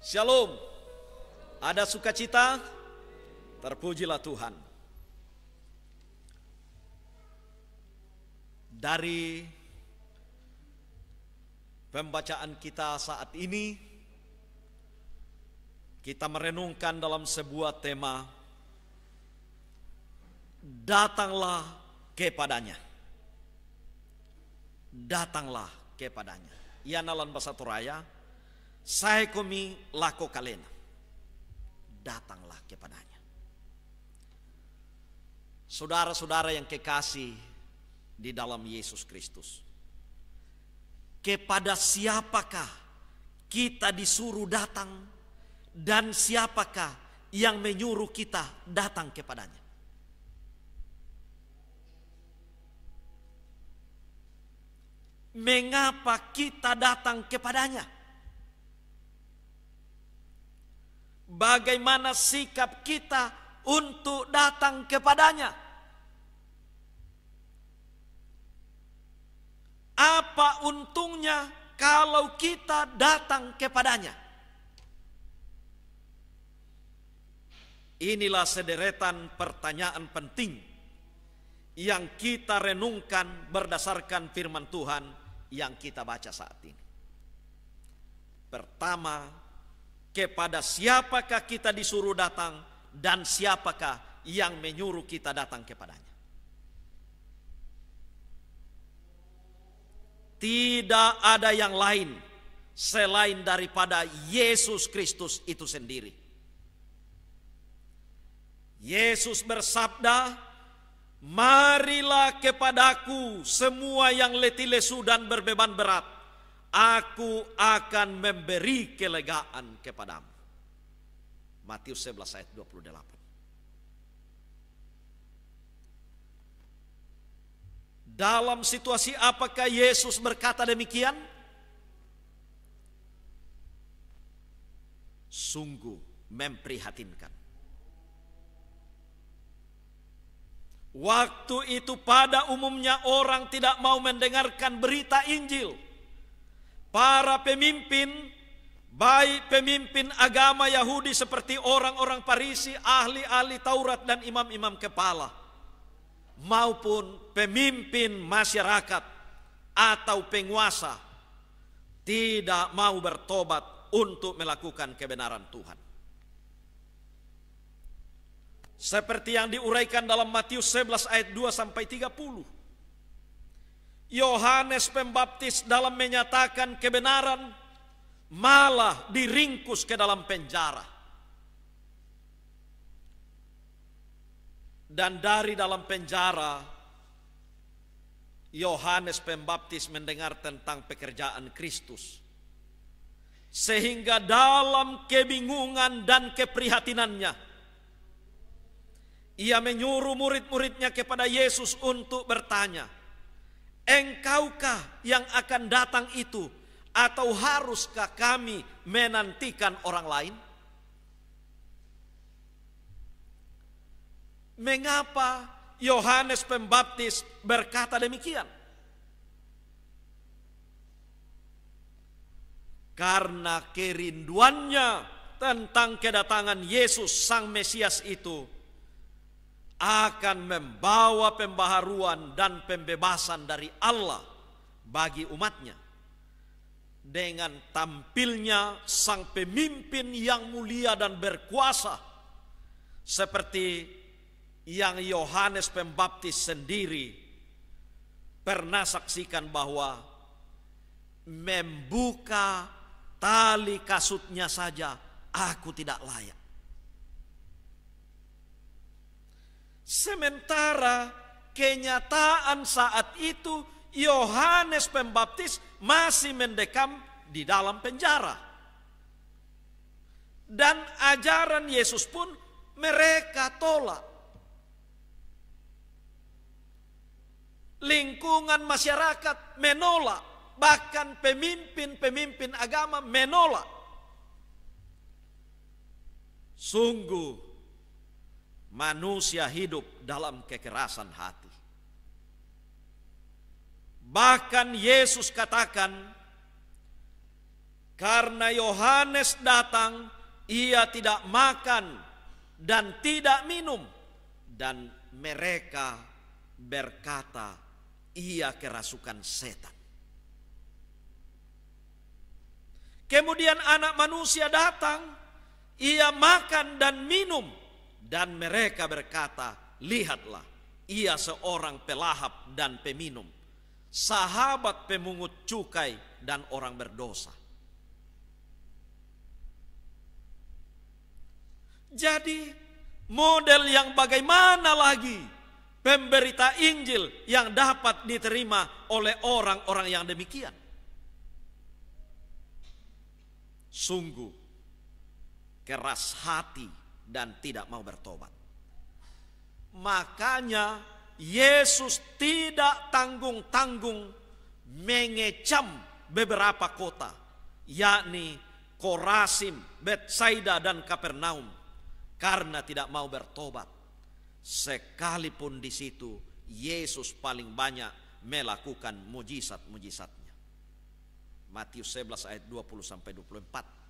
Shalom. Ada sukacita? Terpujilah Tuhan. Dari pembacaan kita saat ini, kita merenungkan dalam sebuah tema, datanglah kepadanya. Datanglah kepadanya. Ia nalan bahasa Toraya, saya kumi lako kalena. Datanglah kepadanya. Saudara-saudara yang kekasih di dalam Yesus Kristus. Kepada siapakah kita disuruh datang dan siapakah yang menyuruh kita datang kepadanya? mengapa kita datang kepadanya? bagaimana sikap kita untuk datang kepadanya. Apa untungnya kalau kita datang kepadanya? Inilah sederetan pertanyaan penting yang kita renungkan berdasarkan firman Tuhan yang kita baca saat ini. Pertama, kepada siapakah kita disuruh datang dan siapakah yang menyuruh kita datang kepadanya. Tidak ada yang lain selain daripada Yesus Kristus itu sendiri. Yesus bersabda, "Marilah kepadaku semua yang letih lesu dan berbeban berat, aku akan memberi kelegaan kepadamu. Matius 11 ayat 28. Dalam situasi apakah Yesus berkata demikian? Sungguh memprihatinkan. Waktu itu pada umumnya orang tidak mau mendengarkan berita Injil para pemimpin, baik pemimpin agama Yahudi seperti orang-orang Parisi, ahli-ahli Taurat dan imam-imam kepala, maupun pemimpin masyarakat atau penguasa, tidak mau bertobat untuk melakukan kebenaran Tuhan. Seperti yang diuraikan dalam Matius 11 ayat 2 sampai 30. Yohanes Pembaptis dalam menyatakan kebenaran malah diringkus ke dalam penjara. Dan dari dalam penjara Yohanes Pembaptis mendengar tentang pekerjaan Kristus. Sehingga dalam kebingungan dan keprihatinannya, ia menyuruh murid-muridnya kepada Yesus untuk bertanya, Engkaukah yang akan datang itu? Atau haruskah kami menantikan orang lain? Mengapa Yohanes Pembaptis berkata demikian? Karena kerinduannya tentang kedatangan Yesus Sang Mesias itu akan membawa pembaharuan dan pembebasan dari Allah bagi umatnya. Dengan tampilnya sang pemimpin yang mulia dan berkuasa seperti yang Yohanes Pembaptis sendiri pernah saksikan bahwa membuka tali kasutnya saja aku tidak layak. Sementara kenyataan saat itu Yohanes Pembaptis masih mendekam di dalam penjara. Dan ajaran Yesus pun mereka tolak. Lingkungan masyarakat menolak, bahkan pemimpin-pemimpin agama menolak. Sungguh manusia hidup dalam kekerasan hati. Bahkan Yesus katakan, karena Yohanes datang, ia tidak makan dan tidak minum, dan mereka berkata, "Ia kerasukan setan." Kemudian anak manusia datang, ia makan dan minum, dan mereka berkata, lihatlah, ia seorang pelahap dan peminum, sahabat pemungut cukai dan orang berdosa. Jadi model yang bagaimana lagi pemberita Injil yang dapat diterima oleh orang-orang yang demikian? Sungguh keras hati dan tidak mau bertobat. Makanya Yesus tidak tanggung-tanggung mengecam beberapa kota, yakni Korasim, Betsaida dan Kapernaum karena tidak mau bertobat. Sekalipun di situ Yesus paling banyak melakukan mujizat-mujizatnya. Matius 11 ayat 20 sampai 24.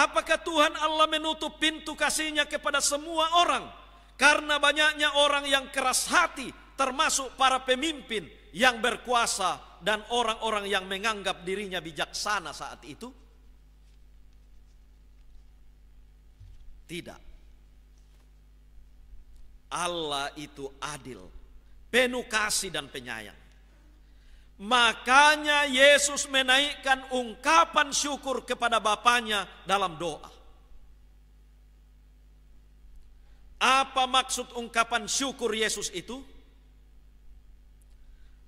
Apakah Tuhan Allah menutup pintu kasihnya kepada semua orang? Karena banyaknya orang yang keras hati, termasuk para pemimpin yang berkuasa dan orang-orang yang menganggap dirinya bijaksana saat itu? Tidak. Allah itu adil, penuh kasih dan penyayang. Makanya Yesus menaikkan ungkapan syukur kepada Bapaknya dalam doa. Apa maksud ungkapan syukur Yesus itu?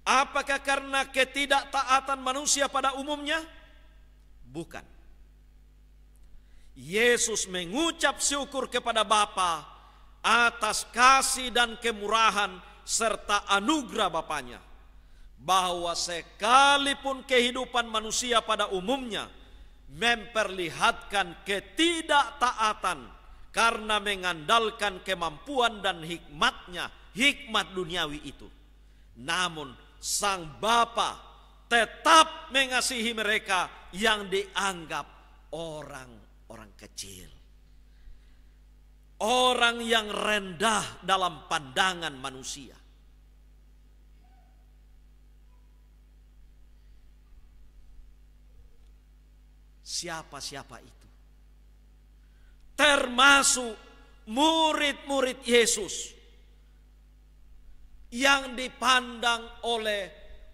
Apakah karena ketidaktaatan manusia pada umumnya? Bukan. Yesus mengucap syukur kepada Bapa atas kasih dan kemurahan serta anugerah Bapaknya bahwa sekalipun kehidupan manusia pada umumnya memperlihatkan ketidaktaatan karena mengandalkan kemampuan dan hikmatnya, hikmat duniawi itu. Namun sang Bapa tetap mengasihi mereka yang dianggap orang-orang kecil. Orang yang rendah dalam pandangan manusia siapa-siapa itu. Termasuk murid-murid Yesus yang dipandang oleh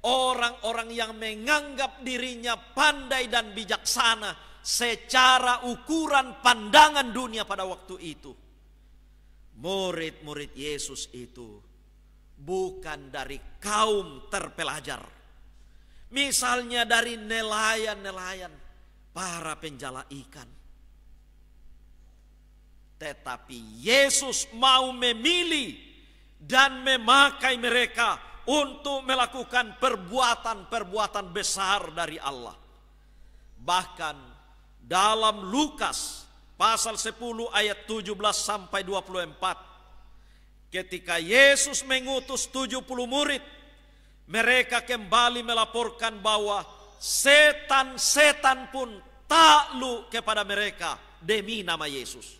orang-orang yang menganggap dirinya pandai dan bijaksana secara ukuran pandangan dunia pada waktu itu. Murid-murid Yesus itu bukan dari kaum terpelajar. Misalnya dari nelayan-nelayan para penjala ikan. Tetapi Yesus mau memilih dan memakai mereka untuk melakukan perbuatan-perbuatan besar dari Allah. Bahkan dalam Lukas pasal 10 ayat 17 sampai 24 ketika Yesus mengutus 70 murid mereka kembali melaporkan bahwa setan-setan pun takluk kepada mereka demi nama Yesus.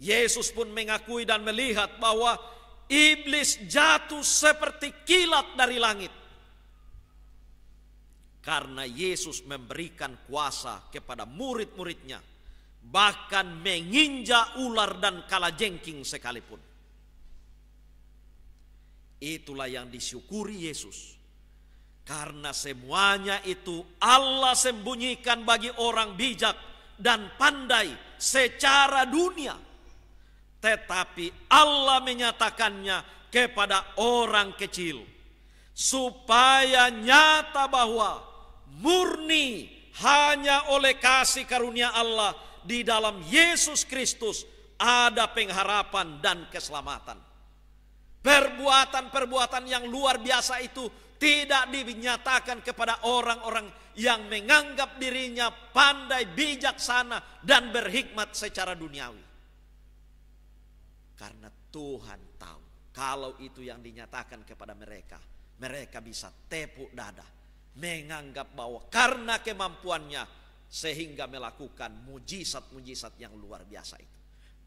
Yesus pun mengakui dan melihat bahwa iblis jatuh seperti kilat dari langit. Karena Yesus memberikan kuasa kepada murid-muridnya. Bahkan menginjak ular dan kalajengking sekalipun. Itulah yang disyukuri Yesus karena semuanya itu Allah sembunyikan bagi orang bijak dan pandai secara dunia. Tetapi Allah menyatakannya kepada orang kecil. Supaya nyata bahwa murni hanya oleh kasih karunia Allah di dalam Yesus Kristus ada pengharapan dan keselamatan. Perbuatan-perbuatan yang luar biasa itu tidak dinyatakan kepada orang-orang yang menganggap dirinya pandai, bijaksana, dan berhikmat secara duniawi. Karena Tuhan tahu kalau itu yang dinyatakan kepada mereka, mereka bisa tepuk dada, menganggap bahwa karena kemampuannya sehingga melakukan mujizat-mujizat yang luar biasa itu.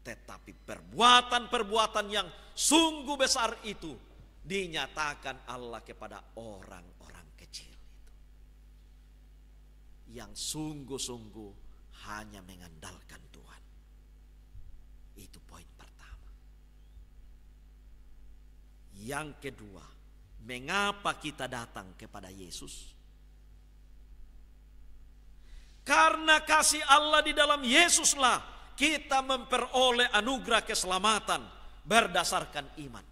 Tetapi perbuatan-perbuatan yang sungguh besar itu dinyatakan Allah kepada orang-orang kecil itu. Yang sungguh-sungguh hanya mengandalkan Tuhan. Itu poin pertama. Yang kedua, mengapa kita datang kepada Yesus? Karena kasih Allah di dalam Yesuslah kita memperoleh anugerah keselamatan berdasarkan iman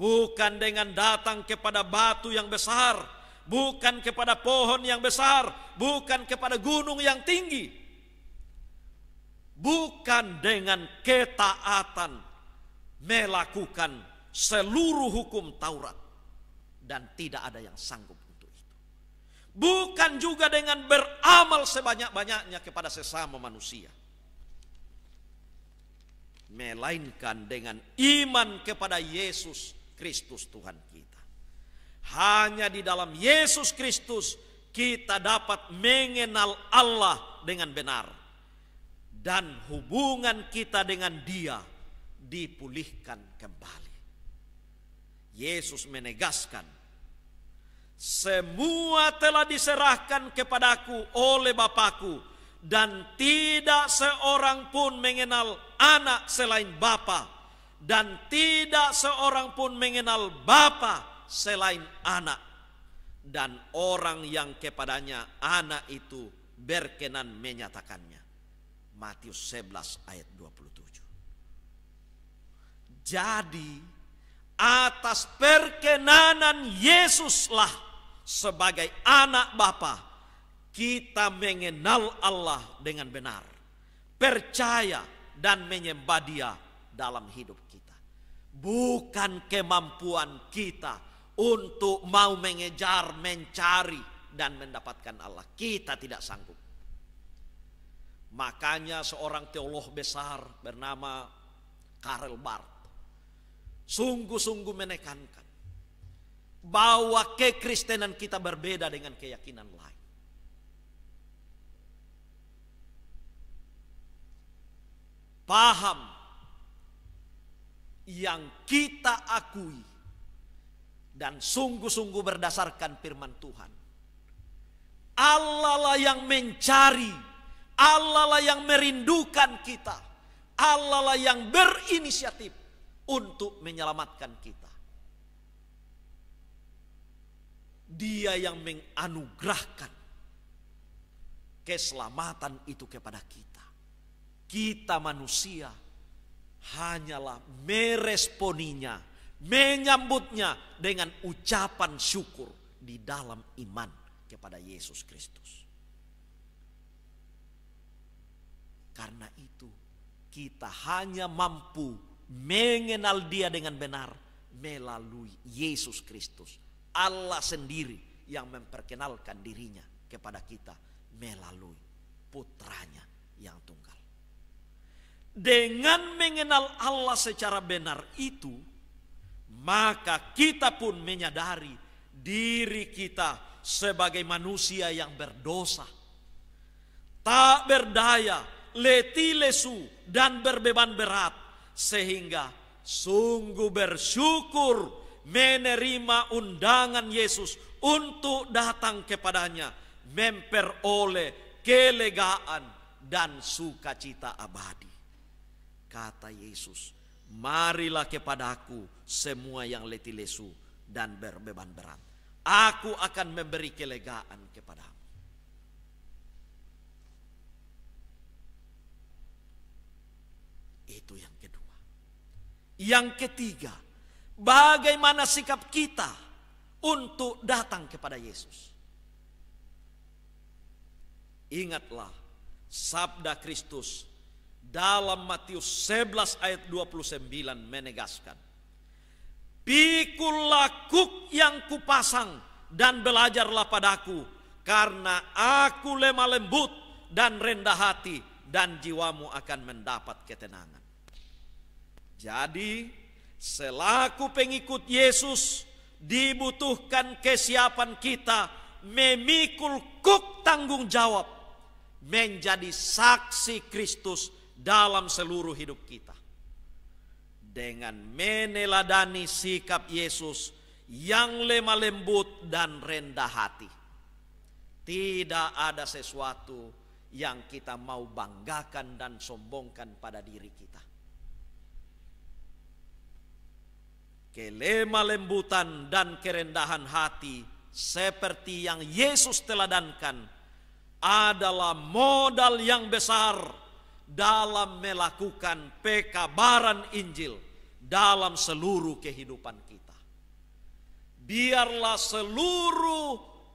bukan dengan datang kepada batu yang besar, bukan kepada pohon yang besar, bukan kepada gunung yang tinggi, bukan dengan ketaatan melakukan seluruh hukum Taurat dan tidak ada yang sanggup untuk itu. Bukan juga dengan beramal sebanyak-banyaknya kepada sesama manusia melainkan dengan iman kepada Yesus Kristus Tuhan kita. Hanya di dalam Yesus Kristus kita dapat mengenal Allah dengan benar. Dan hubungan kita dengan dia dipulihkan kembali. Yesus menegaskan, semua telah diserahkan kepadaku oleh Bapakku dan tidak seorang pun mengenal anak selain Bapa dan tidak seorang pun mengenal Bapa selain anak dan orang yang kepadanya anak itu berkenan menyatakannya. Matius 11 ayat 27. Jadi atas perkenanan Yesuslah sebagai anak Bapa kita mengenal Allah dengan benar, percaya dan menyembah Dia dalam hidup kita. Bukan kemampuan kita untuk mau mengejar, mencari dan mendapatkan Allah. Kita tidak sanggup. Makanya seorang teolog besar bernama Karel Barth sungguh-sungguh menekankan bahwa kekristenan kita berbeda dengan keyakinan lain. Paham yang kita akui dan sungguh-sungguh berdasarkan firman Tuhan. Allah lah yang mencari, Allah lah yang merindukan kita, Allah lah yang berinisiatif untuk menyelamatkan kita. Dia yang menganugerahkan keselamatan itu kepada kita. Kita manusia hanyalah meresponinya, menyambutnya dengan ucapan syukur di dalam iman kepada Yesus Kristus. Karena itu, kita hanya mampu mengenal Dia dengan benar melalui Yesus Kristus, Allah sendiri yang memperkenalkan dirinya kepada kita melalui putranya yang tunggal. Dengan mengenal Allah secara benar itu, maka kita pun menyadari diri kita sebagai manusia yang berdosa, tak berdaya, letih lesu, dan berbeban berat, sehingga sungguh bersyukur menerima undangan Yesus untuk datang kepadanya, memperoleh kelegaan dan sukacita abadi. Kata Yesus, marilah kepada Aku semua yang letih lesu dan berbeban berat. Aku akan memberi kelegaan kepada kepadamu. Itu yang kedua. Yang ketiga, bagaimana sikap kita untuk datang kepada Yesus? Ingatlah sabda Kristus dalam Matius 11 ayat 29 menegaskan. Pikullah kuk yang kupasang dan belajarlah padaku karena aku lemah lembut dan rendah hati dan jiwamu akan mendapat ketenangan. Jadi selaku pengikut Yesus dibutuhkan kesiapan kita memikul kuk tanggung jawab menjadi saksi Kristus dalam seluruh hidup kita. Dengan meneladani sikap Yesus yang lemah lembut dan rendah hati. Tidak ada sesuatu yang kita mau banggakan dan sombongkan pada diri kita. Kelemah lembutan dan kerendahan hati seperti yang Yesus teladankan adalah modal yang besar dalam melakukan pekabaran Injil dalam seluruh kehidupan kita. Biarlah seluruh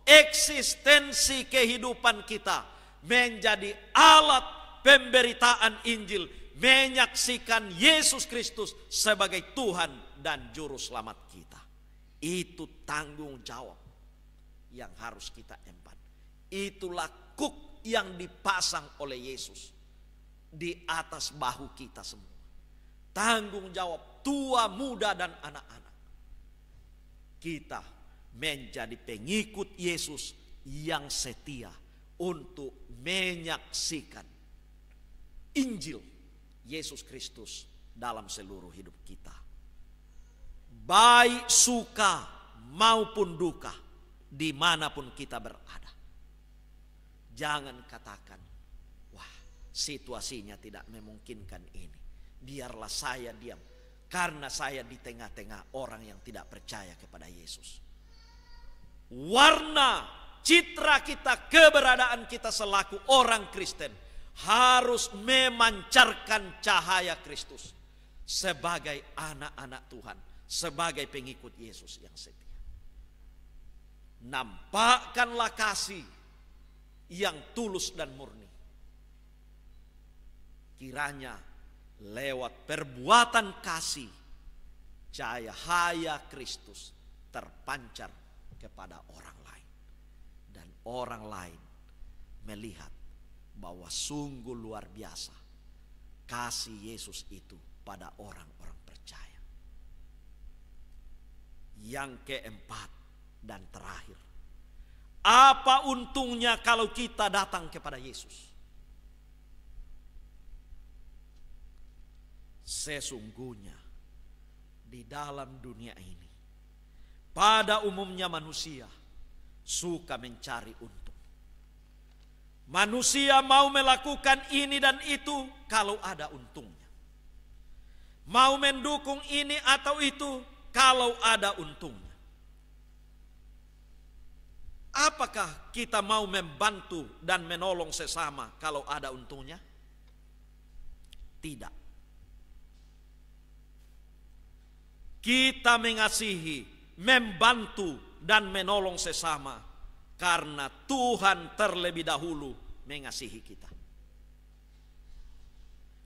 eksistensi kehidupan kita menjadi alat pemberitaan Injil, menyaksikan Yesus Kristus sebagai Tuhan dan Juru Selamat kita. Itu tanggung jawab yang harus kita emban. Itulah kuk yang dipasang oleh Yesus di atas bahu kita semua. Tanggung jawab tua, muda, dan anak-anak. Kita menjadi pengikut Yesus yang setia untuk menyaksikan Injil Yesus Kristus dalam seluruh hidup kita. Baik suka maupun duka, dimanapun kita berada. Jangan katakan, situasinya tidak memungkinkan ini. Biarlah saya diam karena saya di tengah-tengah orang yang tidak percaya kepada Yesus. Warna citra kita, keberadaan kita selaku orang Kristen harus memancarkan cahaya Kristus sebagai anak-anak Tuhan, sebagai pengikut Yesus yang setia. Nampakkanlah kasih yang tulus dan murni Kiranya lewat perbuatan kasih cahaya Kristus terpancar kepada orang lain. Dan orang lain melihat bahwa sungguh luar biasa kasih Yesus itu pada orang-orang percaya. Yang keempat dan terakhir. Apa untungnya kalau kita datang kepada Yesus? Sesungguhnya di dalam dunia ini pada umumnya manusia suka mencari untung. Manusia mau melakukan ini dan itu kalau ada untungnya. Mau mendukung ini atau itu kalau ada untungnya. Apakah kita mau membantu dan menolong sesama kalau ada untungnya? Tidak. Kita mengasihi, membantu, dan menolong sesama. Karena Tuhan terlebih dahulu mengasihi kita.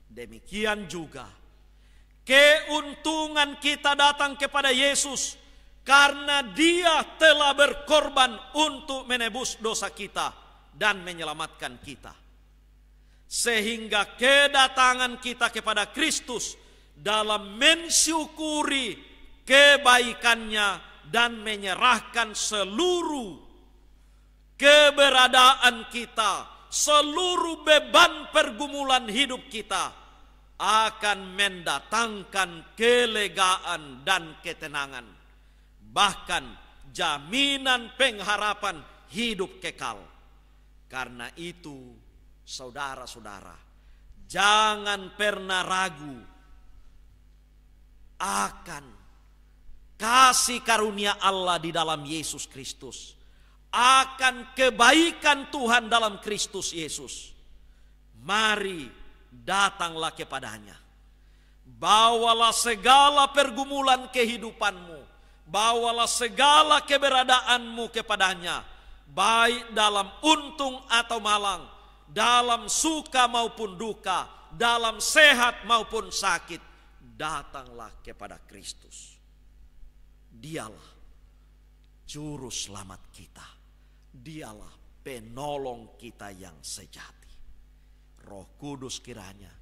Demikian juga keuntungan kita datang kepada Yesus karena Dia telah berkorban untuk menebus dosa kita dan menyelamatkan kita, sehingga kedatangan kita kepada Kristus dalam mensyukuri kebaikannya dan menyerahkan seluruh keberadaan kita, seluruh beban pergumulan hidup kita akan mendatangkan kelegaan dan ketenangan, bahkan jaminan pengharapan hidup kekal. Karena itu, saudara-saudara, jangan pernah ragu akan kasih karunia Allah di dalam Yesus Kristus, akan kebaikan Tuhan dalam Kristus Yesus. Mari datanglah kepadanya. Bawalah segala pergumulan kehidupanmu, bawalah segala keberadaanmu kepadanya, baik dalam untung atau malang, dalam suka maupun duka, dalam sehat maupun sakit, datanglah kepada Kristus. Dialah juru selamat kita. Dialah penolong kita yang sejati. Roh Kudus kiranya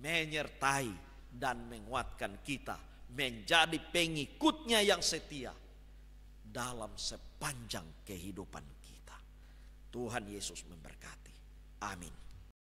menyertai dan menguatkan kita menjadi pengikutnya yang setia dalam sepanjang kehidupan kita. Tuhan Yesus memberkati. Amin.